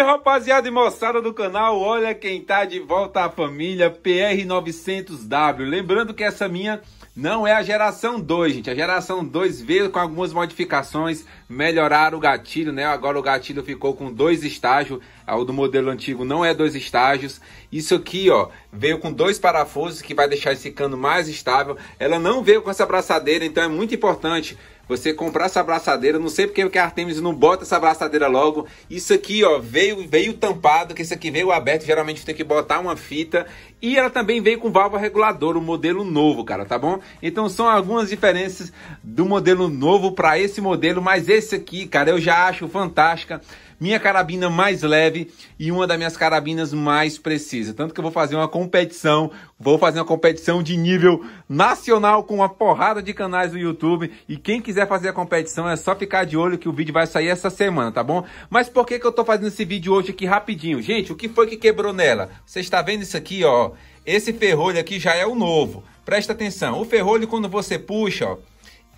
aí, rapaziada e moçada do canal, olha quem tá de volta à família PR900W. Lembrando que essa minha não é a geração 2, gente. A geração 2 veio com algumas modificações, melhoraram o gatilho, né? Agora o gatilho ficou com dois estágios, o do modelo antigo não é dois estágios. Isso aqui, ó, veio com dois parafusos que vai deixar esse cano mais estável. Ela não veio com essa braçadeira, então é muito importante você comprar essa abraçadeira, não sei porque que a Artemis não bota essa abraçadeira logo. Isso aqui, ó, veio veio tampado, que isso aqui veio aberto, geralmente tem que botar uma fita e ela também veio com válvula reguladora, o um modelo novo, cara, tá bom? Então são algumas diferenças do modelo novo para esse modelo, mas esse aqui, cara, eu já acho fantástica. Minha carabina mais leve e uma das minhas carabinas mais precisas. Tanto que eu vou fazer uma competição, vou fazer uma competição de nível nacional com uma porrada de canais do YouTube. E quem quiser fazer a competição é só ficar de olho que o vídeo vai sair essa semana, tá bom? Mas por que, que eu tô fazendo esse vídeo hoje aqui rapidinho? Gente, o que foi que quebrou nela? Você está vendo isso aqui, ó? Esse ferrolho aqui já é o novo. Presta atenção, o ferrolho quando você puxa, ó,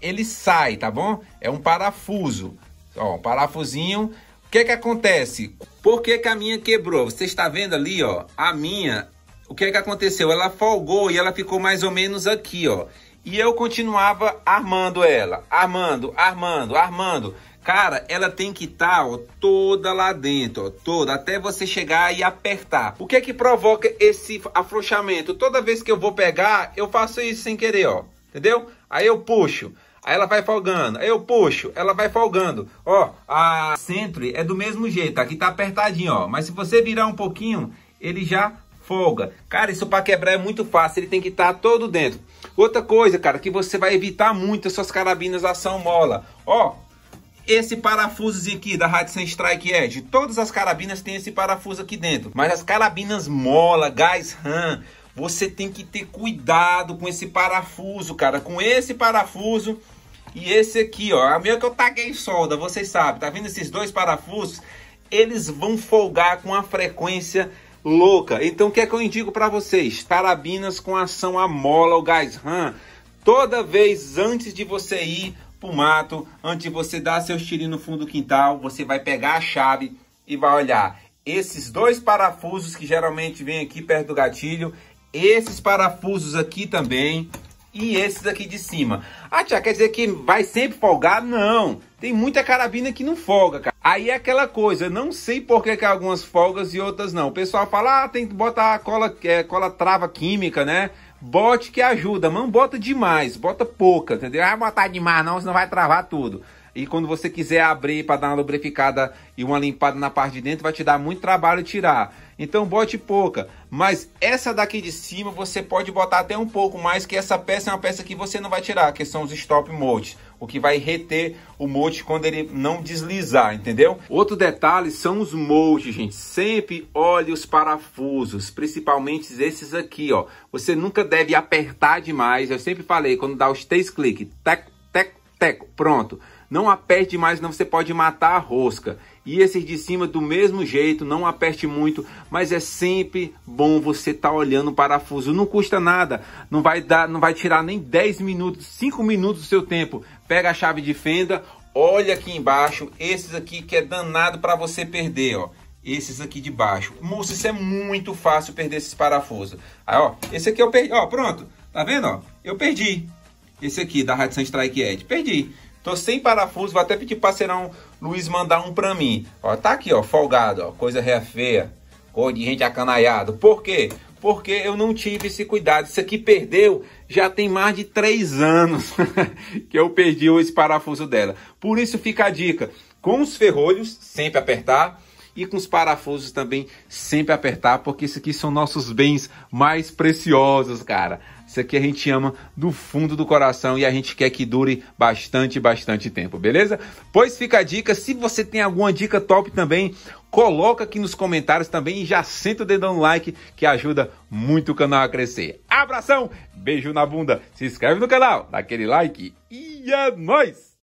ele sai, tá bom? É um parafuso, ó, um parafusinho. O que é que acontece? Por que que a minha quebrou? Você está vendo ali, ó, a minha, o que é que aconteceu? Ela folgou e ela ficou mais ou menos aqui, ó. E eu continuava armando ela, armando, armando, armando. Cara, ela tem que estar tá, toda lá dentro, ó, toda, até você chegar e apertar. O que é que provoca esse afrouxamento? Toda vez que eu vou pegar, eu faço isso sem querer, ó, entendeu? Aí eu puxo. Aí ela vai folgando, aí eu puxo, ela vai folgando. Ó, a Sentry é do mesmo jeito, aqui tá apertadinho, ó. Mas se você virar um pouquinho, ele já folga. Cara, isso para quebrar é muito fácil, ele tem que estar tá todo dentro. Outra coisa, cara, que você vai evitar muito as suas carabinas ação mola. Ó, esse parafuso aqui da Radisson Strike Edge. É, todas as carabinas têm esse parafuso aqui dentro. Mas as carabinas mola, gás RAM, você tem que ter cuidado com esse parafuso, cara. Com esse parafuso e esse aqui, ó. A minha que eu taguei solda, vocês sabem. Tá vendo esses dois parafusos? Eles vão folgar com a frequência louca. Então o que é que eu indico para vocês? Carabinas com ação a mola, o gás RAM. Toda vez antes de você ir pro mato, antes de você dar seu tirinho no fundo do quintal, você vai pegar a chave e vai olhar. Esses dois parafusos que geralmente vem aqui perto do gatilho, esses parafusos aqui também e esses aqui de cima. Ah, tia, quer dizer que vai sempre folgar? Não, tem muita carabina que não folga, cara. Aí é aquela coisa, não sei por que, que algumas folgas e outras não. O pessoal fala, ah, tem que botar cola, é, cola trava química, né? bote que ajuda, mas não bota demais, bota pouca, entendeu? Ah, botar demais não, senão vai travar tudo. E quando você quiser abrir para dar uma lubrificada e uma limpada na parte de dentro, vai te dar muito trabalho tirar. Então bote pouca. Mas essa daqui de cima você pode botar até um pouco mais, que essa peça é uma peça que você não vai tirar, que são os stop molds, O que vai reter o molde quando ele não deslizar, entendeu? Outro detalhe são os moldes, gente. Sempre olhe os parafusos, principalmente esses aqui, ó. Você nunca deve apertar demais. Eu sempre falei, quando dá os três cliques, tec, tec, tec, pronto. Não aperte demais, não você pode matar a rosca. E esses de cima do mesmo jeito, não aperte muito, mas é sempre bom você estar tá olhando o parafuso. Não custa nada, não vai dar, não vai tirar nem 10 minutos, 5 minutos do seu tempo. Pega a chave de fenda, olha aqui embaixo, esses aqui que é danado para você perder, ó esses aqui de baixo. Moço, isso é muito fácil perder esses parafusos. Aí, ó, esse aqui eu perdi, ó, pronto. Tá vendo, ó? Eu perdi. Esse aqui da Radisson Strike Edge, perdi. Tô sem parafuso, vou até pedir parceirão Luiz mandar um pra mim. Ó, tá aqui, ó, folgado, ó, coisa ré feia, cor de gente acanaiado. Por quê? Porque eu não tive esse cuidado. Isso aqui perdeu já tem mais de três anos que eu perdi esse parafuso dela. Por isso fica a dica, com os ferrolhos, sempre apertar, e com os parafusos também sempre apertar, porque isso aqui são nossos bens mais preciosos, cara. Isso aqui a gente ama do fundo do coração e a gente quer que dure bastante, bastante tempo, beleza? Pois fica a dica. Se você tem alguma dica top também, coloca aqui nos comentários também e já senta o dedão no like que ajuda muito o canal a crescer. Abração, beijo na bunda, se inscreve no canal, dá aquele like e é nóis!